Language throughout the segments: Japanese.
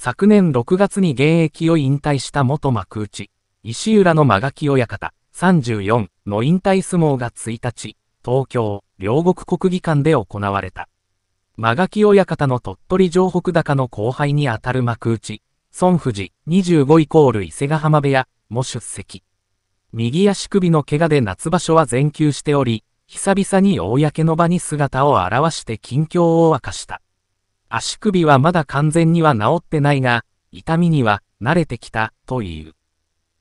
昨年6月に現役を引退した元幕内、石浦の間垣親方34の引退相撲が1日、東京、両国国技館で行われた。間垣親方の鳥取城北高の後輩にあたる幕内、孫富士25イコール伊勢ヶ浜部屋も出席。右足首の怪我で夏場所は全休しており、久々に公の場に姿を現して近況を明かした。足首はまだ完全には治ってないが、痛みには慣れてきたという。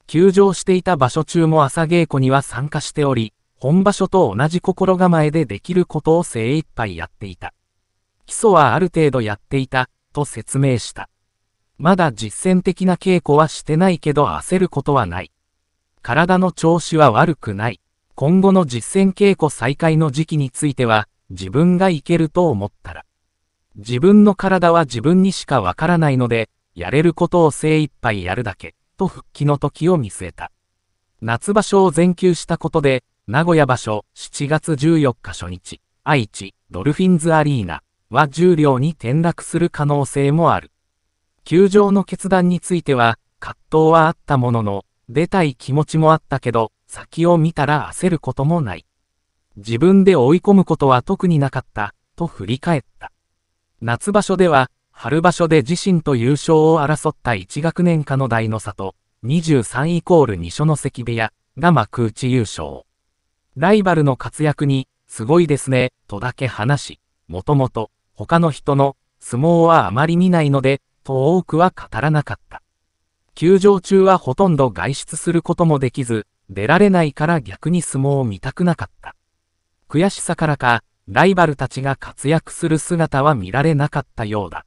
休場していた場所中も朝稽古には参加しており、本場所と同じ心構えでできることを精一杯やっていた。基礎はある程度やっていた、と説明した。まだ実践的な稽古はしてないけど焦ることはない。体の調子は悪くない。今後の実践稽古再開の時期については、自分がいけると思ったら。自分の体は自分にしかわからないので、やれることを精一杯やるだけ、と復帰の時を見据えた。夏場所を全休したことで、名古屋場所7月14日初日、愛知ドルフィンズアリーナは重量に転落する可能性もある。球場の決断については、葛藤はあったものの、出たい気持ちもあったけど、先を見たら焦ることもない。自分で追い込むことは特になかった、と振り返った。夏場所では、春場所で自身と優勝を争った一学年下の大の里、23イコール二所の関部屋が幕内優勝。ライバルの活躍に、すごいですね、とだけ話し、もともと、他の人の、相撲はあまり見ないので、と多くは語らなかった。休場中はほとんど外出することもできず、出られないから逆に相撲を見たくなかった。悔しさからか、ライバルたちが活躍する姿は見られなかったようだ。